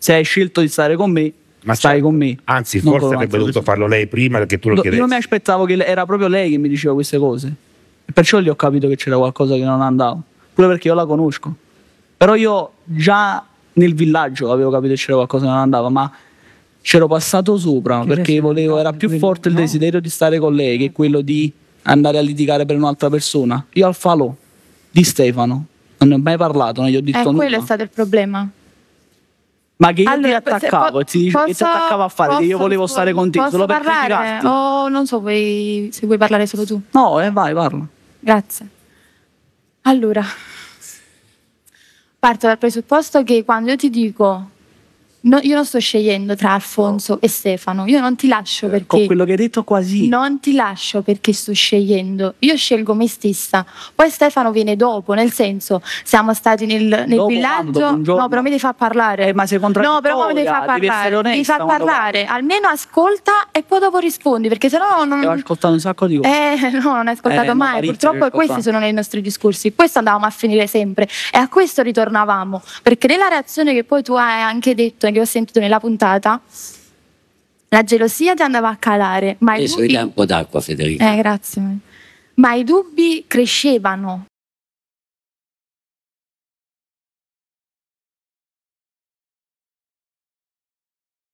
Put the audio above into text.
se hai scelto di stare con me, ma stai certo. con me. Anzi, non forse avrebbe dovuto farlo lei prima perché tu lo no, chiedesti. Io mi aspettavo che era proprio lei che mi diceva queste cose. E perciò gli ho capito che c'era qualcosa che non andava. Pure perché io la conosco. Però io già nel villaggio avevo capito che c'era qualcosa che non andava, ma c'ero passato sopra che perché volevo, era più forte il desiderio di stare con lei che quello di andare a litigare per un'altra persona. Io al falò di Stefano non ne ho mai parlato, non gli ho eh, detto eh, nulla. quello è stato il problema. Ma che io allora, ti attaccavo, ti, posso, che ti attaccavo a fare, posso, che io volevo stare con te solo perché tirarti. Oh, non so puoi, se vuoi parlare solo tu. No, eh, vai, parla. Grazie. Allora, parto dal presupposto che quando io ti dico No, io non sto scegliendo tra Alfonso e Stefano, io non ti lascio eh, perché... Con quello che hai detto quasi... Non ti lascio perché sto scegliendo, io scelgo me stessa. Poi Stefano viene dopo, nel senso, siamo stati nel, nel villaggio... Quando, no, però mi devi far parlare. Eh, ma sei No, però mi devi far parlare. Onesta, mi fa parlare, almeno ascolta e poi dopo rispondi, perché sennò non... Ho ascoltato un sacco di cose. Eh, no, non hai ascoltato eh, mai. Purtroppo questi sono i nostri discorsi, questo andavamo a finire sempre e a questo ritornavamo, perché nella reazione che poi tu hai anche detto che ho sentito nella puntata, la gelosia ti andava a calare. Ma Adesso dubbi... un po' d'acqua, Federica. Eh, grazie. Ma i dubbi crescevano